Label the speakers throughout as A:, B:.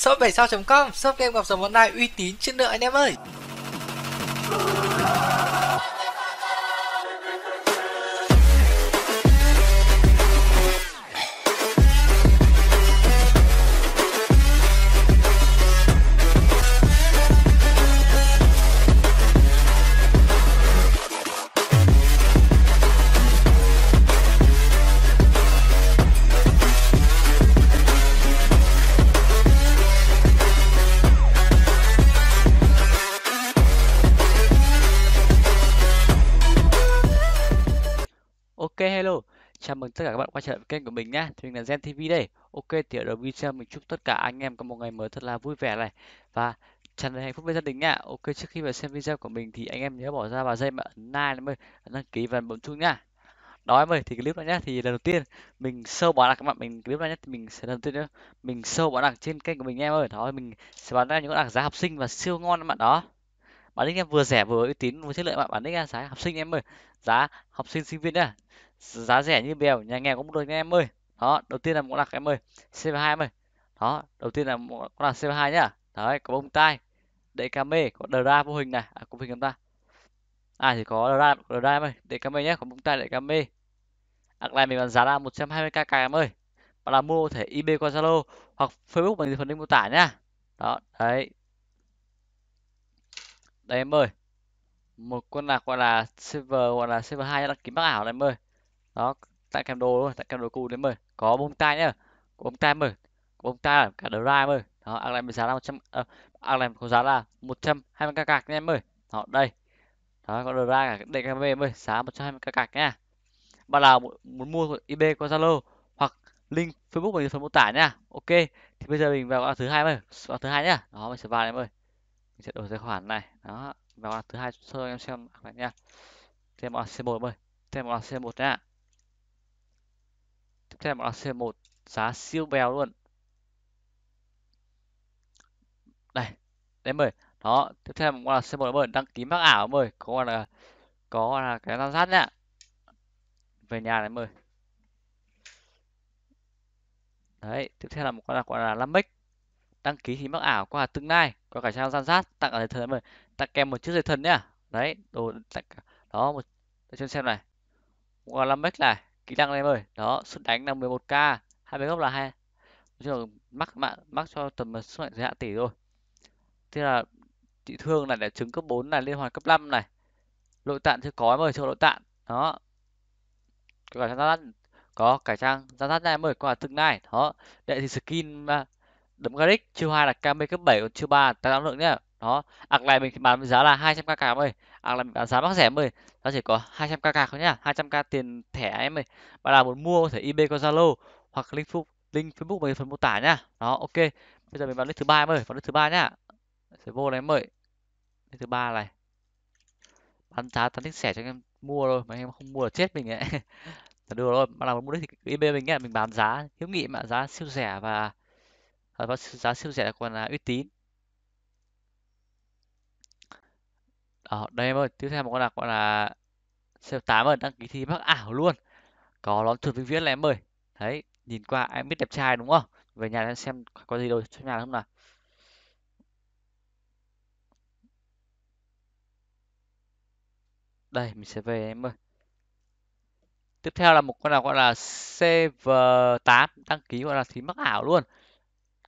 A: shop 7 sao.com, shop game gặp dòng online uy tín chất lượng anh em ơi. Ok hello, chào mừng tất cả các bạn quay trở lại với kênh của mình nhé, Thì mình là Gen TV đây. Ok thì ở đầu video mình chúc tất cả anh em có một ngày mới thật là vui vẻ này và tràn đầy hạnh phúc với gia đình nhá. Ok trước khi vào xem video của mình thì anh em nhớ bỏ ra vào dây mà ấn like em đăng ký và bấm chuông nhá. Đó em ơi, thì clip này nhá thì lần đầu tiên mình sâu bán đặc các bạn mình clip này nhá thì mình sẽ lần đầu tiên nữa. mình sâu bán đặc trên kênh của mình em ơi. Đó mình sẽ bán ra những đặc giá học sinh và siêu ngon các bạn đó bản lĩnh em vừa rẻ vừa uy tín vừa chất lượng bạn bản lĩnh em giá học sinh em ơi giá học sinh sinh viên đấy giá rẻ như bèo nhà nghèo cũng được em ơi đó đầu tiên là mẫu lạc em ơi c 2 em ơi đó đầu tiên là mẫu lạc c 2 nhá đấy có bông tai đậy cà mê có đờ ra vô hình này à, cũng hình chúng ta à thì có đờ ra đờ ra em ơi đậy cà mê nhé có bông tai đậy cà mê ạc này mình bán giá là 120k cài em ơi bạn là mua có thể ib qua zalo hoặc facebook mình phần link mô tả nhá đó đấy đây em ơi. Một con lạc gọi là server gọi là server hai đăng ký mắc ảo này em ơi. Đó, tại kèm đồ luôn, tại kèm đồ cù đấy em ơi. Có bông tai nhá. Có bông tai em ơi. Có bông tai cả đồ ra em ơi. Đó, Arlem ờ, có giá là một trăm à, làm có giá là một trăm 120k cạc nha em ơi. họ đây. Đó, có đồ ra cả DKV em ơi, giá một trăm 120k cạc nha. Bạn nào muốn mua IB qua Zalo hoặc link Facebook mình phần mô tả nha. Ok, thì bây giờ mình vào thứ hai em vào thứ hai nhá. Đó, mình sẽ vào em ơi mình sẽ đổi tài khoản này đó và thứ hai sơ em xem lại nha thêm AC1 ơi thêm C một nha tiếp theo là c một, giá siêu bèo luôn đây em mời. đó tiếp theo là c một em đăng ký mắc ảo em có là có là cái giám sát nhá về nhà này mời. đấy tiếp theo là một con là gọi là 5 mic đăng ký thì mắc ảo qua tương lai qua cả trang gian sát tặng ở thần mời tặng kèm một chiếc dây thần nhá đấy đồ tặng đó một để cho xem này qua làm mech này kỹ năng này em ơi đó sức đánh là 11 k hai bên góc là hai chứ mắc mạng mắc cho tầm sức mạnh giới hạn tỷ rồi thế là chị thương này để trứng cấp 4 này liên hoàn cấp 5 này nội tạng chưa có em ơi cho nội tạng đó có cả trang gian có cải trang gian sát này em ơi qua tương lai đó đệ thì skin mà đấm Garlic, chiêu hai là KM cấp 7 còn chiêu 3 là tăng lượng nhá. Đó, ạc này mình bán với giá là 200k cạc ơi. Ạc này mình bán giá mắc rẻ ơi. nó chỉ có 200k cạc thôi nhá, 200k tiền thẻ em ơi. Bạn nào muốn mua có thể IB qua Zalo hoặc link Facebook, link Facebook mình phần mô tả nhá. Đó, ok. Bây giờ mình vào link thứ ba em ơi, vào link thứ ba nhá. Sẽ vô này em ơi. Link thứ ba này. Bán giá tăng tích rẻ cho em mua rồi, mà em không mua là chết mình ấy. được rồi, bạn nào muốn mua thì cứ IB mình nhá, mình bán giá hiếu nghị mà giá siêu rẻ và và ờ, có giá siêu rẻ còn là uy à, tín Ở ờ, đây em ơi, tiếp theo một con lạc gọi là CO8 ơi, đăng ký thi mắc ảo luôn. Có lón chuột vĩnh viễn là em ơi. Đấy, nhìn qua em biết đẹp trai đúng không? Về nhà em xem có gì đâu trong nhà không nào. Đây, mình sẽ về em ơi. Tiếp theo là một con nào gọi là CV8 đăng ký gọi là thí mắc ảo luôn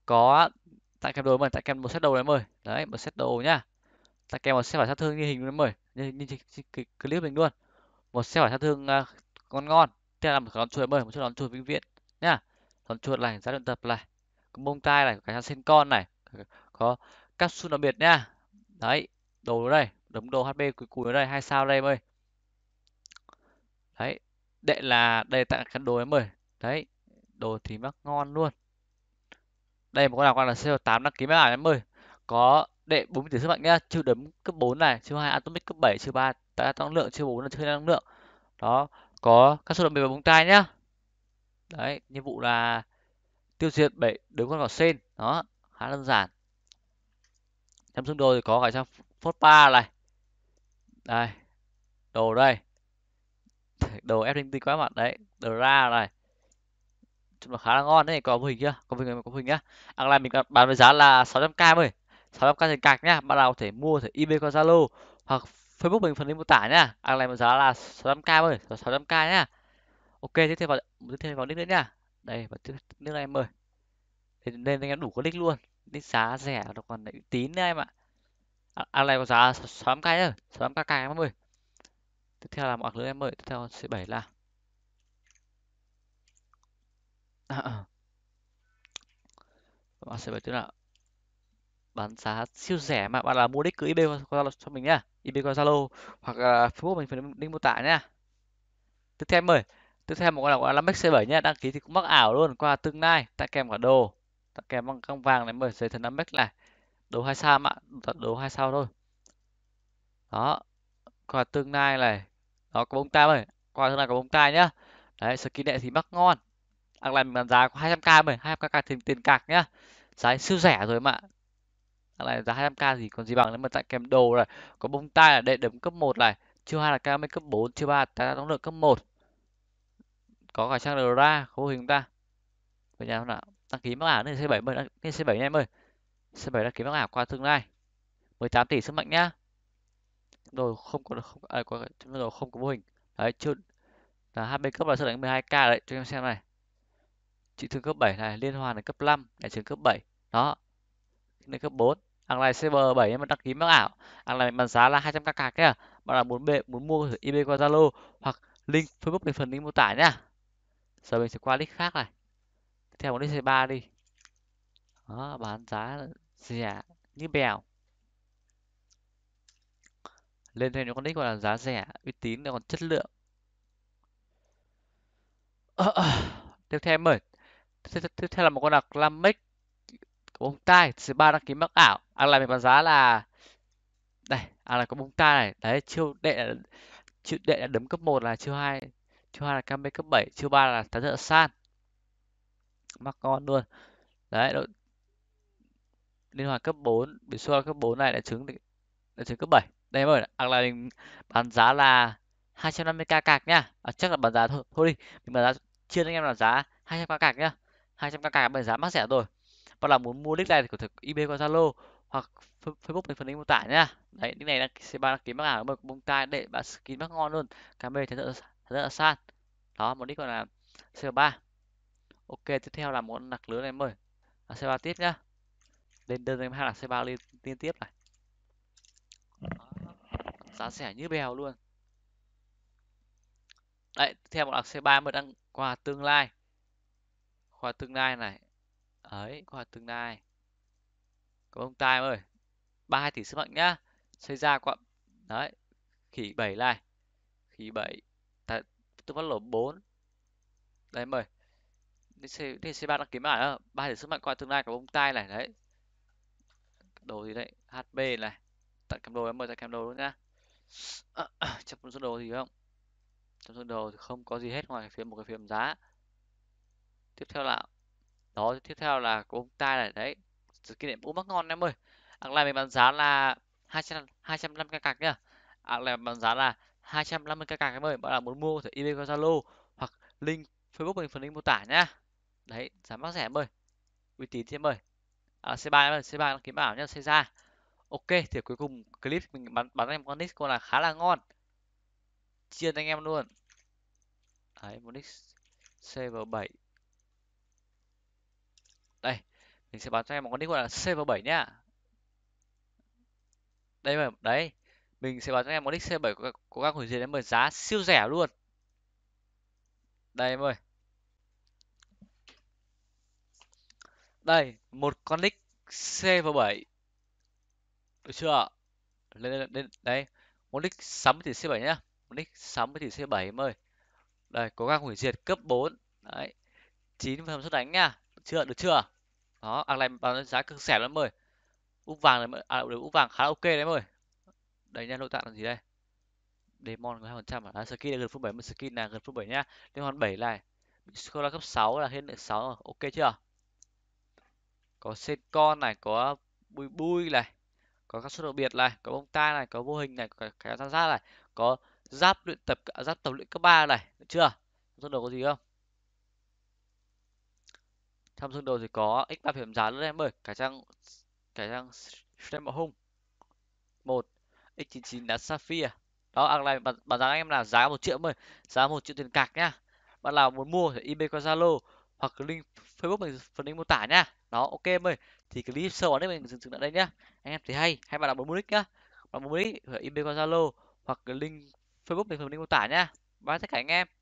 A: có tại kèm đồ mà tại kèm một set đồ em ơi đấy một set đồ nhá tại kèm một set phải sát thương như hình em ơi như, như, như, như clip mình luôn một set phải sát thương uh, ngon ngon thế là một con chuột em một chút đón chuột vĩnh viễn nhá con chuột này giá luyện tập này có bông tai này cái sen con này có capsule đặc biệt nhá đấy đồ đây đống đồ hp cuối cùng ở đây hai sao đây em đấy đệ là đây tặng cái đồ em ơi đấy đồ thì mắc ngon luôn đây một con nào con là CO8 đăng ký mấy ảnh em ơi có đệ 40 tỷ sức mạnh nhá chữ đấm cấp 4 này chữ hai atomic cấp 7 chữ ba tăng năng lượng chữ 4 là chữ năng lượng đó có các số đậm bề bóng tay nhá đấy nhiệm vụ là tiêu diệt bảy đứa con cỏ sen đó khá đơn giản trong xương đồ thì có cả trang phốt pa này đây đồ đây đồ ép linh tinh quá mặt đấy đồ ra này chung là khá là ngon đấy có mô hình kia có mô hình có mô hình nhá online mình bán với giá là 600k thôi 600k tiền cạc nhá bạn nào có thể mua thể ebay qua zalo hoặc facebook mình phần link mô tả nhá online bán giá là 600k thôi 600k nhá ok tiếp theo vào tiếp theo vào nick nữa nhá đây và tiếp nick này em ơi thì nên anh em đủ có nick luôn nick giá rẻ nó còn lại tín đấy em ạ online có giá 600k thôi 600k em ơi tiếp theo là mọi thứ em ơi tiếp theo c7 là Ờ, ờ. bạn sẽ phải tức là bán giá siêu rẻ mà bạn là mua đích cứ ib qua cho mình nhá ib qua zalo hoặc là facebook mình phải link mô tả nhá tiếp theo mời tiếp theo một con là gọi là c 7 nhá đăng ký thì cũng mắc ảo luôn qua tương lai tặng kèm cả đồ tặng kèm bằng căng vàng này mời giấy thần năm này đồ hai sao ạ thật đồ hai sao thôi đó qua tương lai này đó có bông tai mời qua tương lai có bông tai nhá đấy skin đệ thì mắc ngon anh làm mình bán giá có 200k mày 200k tiền tiền cạc nhá giá siêu rẻ rồi mà anh làm giá 200k gì còn gì bằng nếu mà tặng kèm đồ rồi có bông tai là đệ đấm cấp 1 này chưa hai là mấy cấp 4 chưa ba tài năng lượng cấp 1 có cả trang đồ ra khô hình ta về nhà không nào đăng ký mắc ảo lên C7 mời đăng lên C7 nha em ơi C7 đăng ký mắc ảo qua tương lai 18 tỷ sức mạnh nhá rồi không có không à, có rồi không có vô hình đấy chưa là HP cấp là sẽ đánh 12k đấy cho em xem này trị thương cấp 7 này liên hoàn là cấp 5 đại trường cấp 7 đó lên cấp 4 thằng này cyber 7 em đăng ký mắc ảo thằng này bán giá là 200 k cạc bạn là muốn bê muốn mua thử ib qua zalo hoặc link facebook để phần link mô tả nhá giờ mình sẽ qua link khác này theo một link 3 đi đó bán giá rẻ như bèo lên thêm những con nick gọi là giá rẻ uy tín còn chất lượng tiếp theo mời tiếp theo là một con đặc lam mic có bông tai thứ ba đăng ký mắc ảo anh lại mình bán giá là đây à là có bông tai này đấy chiêu đệ là chiêu đệ là đấm cấp 1 là chiêu hai chiêu hai là cam cấp 7 chiêu ba là tán trợ san mắc con luôn đấy đội liên hoàn cấp 4 bị xua cấp 4 này đã trứng đã trứng cấp 7 đây rồi hoặc là mình bán giá là 250k cạc nha à, chắc là bán giá thôi thôi đi mình bán giá chưa anh em là giá 200k cạc nhá 200k bây giờ giá mắc rẻ rồi Và là muốn mua link này thì có thể ib qua zalo hoặc facebook bên phần link mô tả nhá đấy nick này là c ba đăng ký mắc ảo bông tai để bạn skin mắc ngon luôn cảm ơn thế rất là san đó một nick còn là c 3 ok tiếp theo là một nặc lớn này mời c 3 tiếp nhá lên đơn em hai là c 3 liên, liên tiếp này giá rẻ như bèo luôn đấy theo một là C3 mới đang quà tương lai khoa tương lai này ấy khoa tương lai có ông time ơi ba tỷ sức mạnh nhá xây ra quặng đấy khỉ bảy này khỉ bảy ta tôi bắt lỗ bốn đấy mời đi đi c ba đăng kiếm ả ba tỷ sức mạnh qua tương lai của ông tai này đấy đồ gì đấy HB này tặng cầm đồ em mời tặng cầm đồ luôn nhá à, à, trong số đồ gì không trong số đồ thì không có gì hết ngoài cái phiếu một cái phiếu giá tiếp theo là đó tiếp theo là của ông ta này đấy sự kỷ niệm u mắc ngon em ơi ạc này mình bán giá là hai trăm hai trăm năm k cạc nhá ạc này bán giá là 250 k cạc em ơi bạn nào muốn mua có thể email qua zalo hoặc link facebook mình phần link mô tả nhá đấy giá mắc rẻ em ơi uy tín em ơi à, c 3 em ơi c 3 kiếm bảo nhá c ra ok thì cuối cùng clip mình bắn bắn em con nick con là khá là ngon chiên anh em luôn đấy một nick cv 7 đây mình sẽ bán cho em một con nick gọi là CV7 nhá đây mà đấy mình sẽ bán cho em một nick C7 của, của các hủy diệt em giá siêu rẻ luôn đây em ơi đây một con nick CV7 được chưa lên lên, lên đấy một nick 60 tỷ C7 nhá một nick 60 tỷ C7 em ơi đây có găng hủy diệt cấp 4 đấy 9 phần suất đánh nha chưa được chưa đó ăn này bán giá cực rẻ lắm mời úp vàng này à, được úp vàng khá ok đấy mời đấy nha nội tạng là gì đây demon có hai phần trăm à, à skin là gần phút bảy một skin là gần phút bảy nhá liên hoàn bảy này Scola cấp 6 là hiện lượng 6 rồi. ok chưa có sen con này có bui bui này có các số đặc biệt này có bông tai này có vô hình này có cái giám sát này có giáp luyện tập à, giáp tập luyện cấp 3 này được chưa số đồ có gì không Samsung đầu thì có X3 phiếu giá luôn em ơi cải trang cải trang Stream Home một X99 đá Sapphire đó hàng này bán, bán giá anh em là giá một triệu mời giá một triệu tiền cạc nhá bạn nào muốn mua thì email qua Zalo hoặc link Facebook mình phần link mô tả nhá đó ok em ơi thì clip sâu đấy mình dừng dừng lại đây nhá anh em thấy hay hay bạn nào muốn mua nick nhá bạn muốn mua nick email qua Zalo hoặc link Facebook mình phần link mô tả nhá bye tất cả anh em